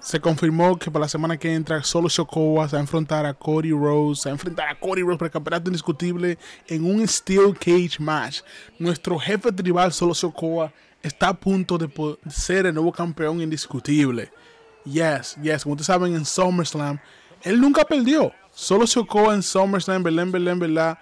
Se confirmó que para la semana que entra solo Shokoa se va a enfrentar a Cody Rose, se va a enfrentar a Cody Rose para el campeonato indiscutible en un Steel Cage match. Nuestro jefe tribal solo Shokoa está a punto de ser el nuevo campeón indiscutible. Yes, yes, como ustedes saben en SummerSlam, él nunca perdió. Solo Shokoa en SummerSlam, Belén, Belén, Belén,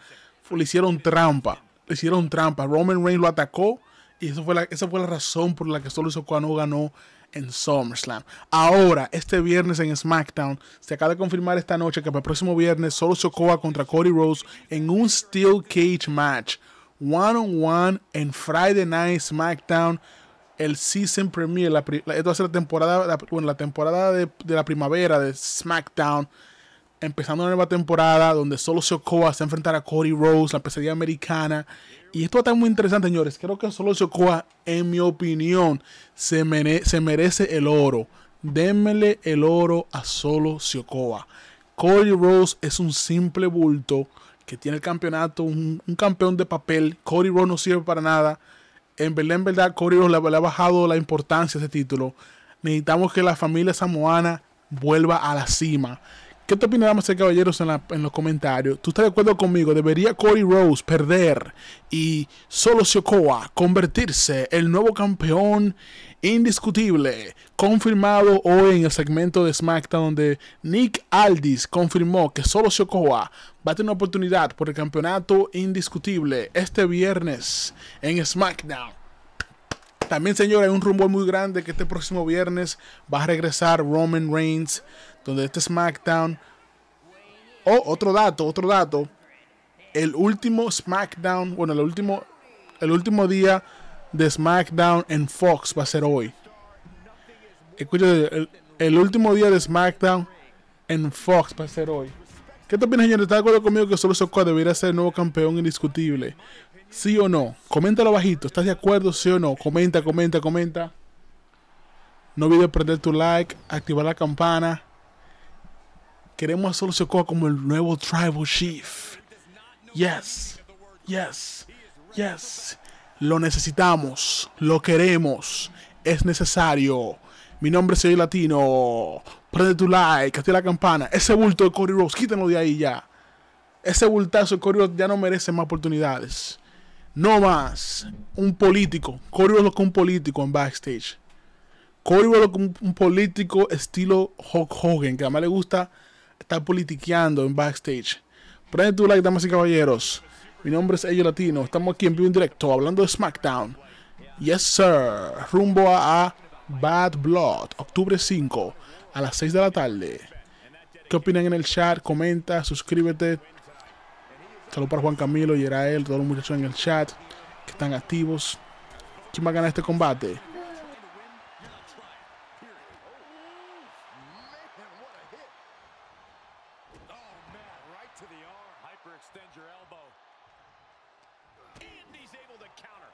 le hicieron trampa. Le hicieron trampa. Roman Reigns lo atacó y eso fue la, esa fue la razón por la que solo no ganó en SummerSlam. Ahora, este viernes en SmackDown, se acaba de confirmar esta noche que para el próximo viernes solo Sokoa contra Cody Rhodes en un Steel Cage Match. One on one en Friday Night SmackDown. El season premiere, la, esto va a ser la temporada, bueno, la temporada de, de la primavera de SmackDown empezando una nueva temporada donde solo se enfrentará a Cody Rose, la pesadilla americana. Y esto está muy interesante, señores. Creo que solo Sokoa, en mi opinión, se, merece el oro. Démele el oro a solo Siokoa. Cody Rose es un simple bulto que tiene el campeonato, un, campeón de papel. Cody Rose no sirve para nada. En verdad, en verdad, Cody Rose le, ha bajado la importancia a ese título. Necesitamos que la familia samoana vuelva a la cima. ¿Qué te damas y caballeros, en, los comentarios? ¿Tú estás de acuerdo conmigo? ¿Debería Cody Rose perder y solo Shokoa convertirse el nuevo campeón indiscutible? Confirmado hoy en el segmento de SmackDown donde Nick Aldis confirmó que solo Shokoa va a tener una oportunidad por el campeonato indiscutible este viernes en SmackDown. También, señor, hay un rumbo muy grande que este próximo viernes va a regresar Roman Reigns donde este SmackDown. Oh, otro dato, otro dato. El último SmackDown, bueno, el último, el último día de SmackDown en Fox va a ser hoy. Escucha, el, último día de SmackDown en Fox va a ser hoy. ¿Qué te opinas, señores? ¿Estás de acuerdo conmigo que solo Sokoa debería ser el nuevo campeón indiscutible? ¿Sí o no? Coméntalo bajito. ¿Estás de acuerdo? ¿Sí o no? Comenta, comenta, comenta. No olvides prender tu like, activar la campana Queremos hacerlo Sokoa como el nuevo Tribal Chief. Yes, yes, yes. Lo necesitamos, lo queremos, es necesario. Mi nombre es Soy Latino. Prende tu like, activa la campana. Ese bulto de Cory Rose, quítenlo de ahí ya. Ese bultazo de Cory Rose ya no merece más oportunidades. No más. Un político. Cory Rose lo un político en backstage. Cory Rose lo un, político estilo Hulk Hogan, que además le gusta está politiqueando en backstage. Prende tu like, damas y caballeros. Mi nombre es Ello Latino. Estamos aquí en vivo en directo hablando de SmackDown. Yes, sir. Rumbo a, Bad Blood, octubre 5, a las 6 de la tarde. ¿Qué opinan en el chat? Comenta, suscríbete. Saludos para Juan Camilo, y Yerael, todos los muchachos en el chat que están activos. ¿Quién va a ganar este combate? to the arm. Hyperextend your elbow. And he's able to counter.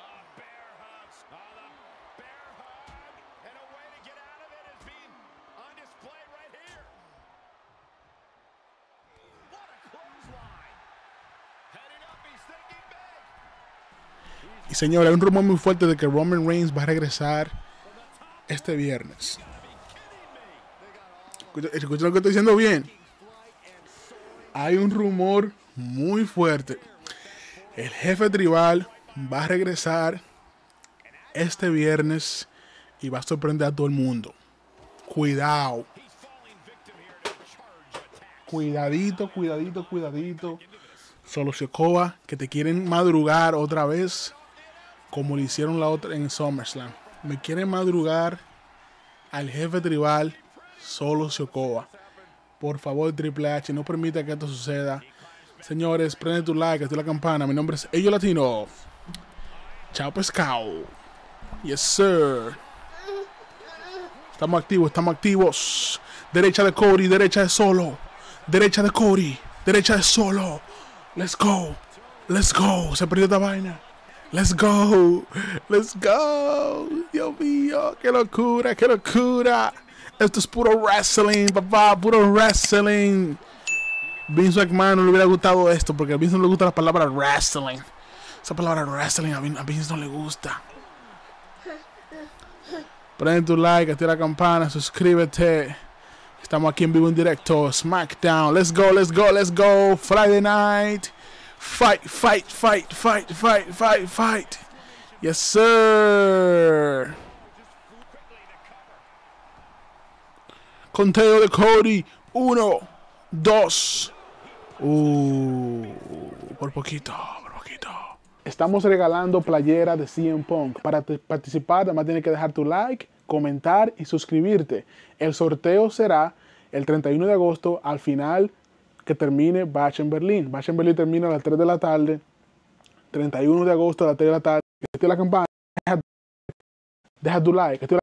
A bear hug. Oh, the bear hug. And a way to get out of it is being on display right here. What a clothesline. Heading up, he's thinking big. Y señora, hay un rumor muy fuerte de que Roman Reigns va a regresar este viernes escucha lo que estoy diciendo bien. Hay un rumor muy fuerte. El jefe tribal va a regresar este viernes y va a sorprender a todo el mundo. Cuidado. Cuidadito, cuidadito, cuidadito. Solo Coba, que te quieren madrugar otra vez como le hicieron la otra en SummerSlam. Me quieren madrugar al jefe tribal solo Siocoa. Por favor, Triple H, no permita que esto suceda. Señores, prende tu like, activa la campana. Mi nombre es Ello Latino. Chao, pescado. Yes, sir. Estamos activos, estamos activos. Derecha de Cody, derecha de solo. Derecha de Cody, derecha de solo. Let's go. Let's go. Se perdió esta vaina. Let's go. Let's go. Dios mío, qué locura, qué locura. Esto es puro wrestling, papá, puro wrestling. Vince McMahon no le hubiera gustado esto porque a Vince no le gusta la palabra wrestling. Esa palabra wrestling a Vince, no le gusta. Prende tu like, activa la campana, suscríbete. Estamos aquí en vivo en directo. SmackDown. Let's go, let's go, let's go. Friday night. Fight, fight, fight, fight, fight, fight, fight. Yes, sir. Conteo de Cody. 1, 2, uh, por poquito, por poquito. Estamos regalando playera de CM Punk. Para participar, además tienes que dejar tu like, comentar y suscribirte. El sorteo será el 31 de agosto al final que termine Bach en Berlín. Bach en Berlín termina a las 3 de la tarde. 31 de agosto a las 3 de la tarde. la campaña deja tu like.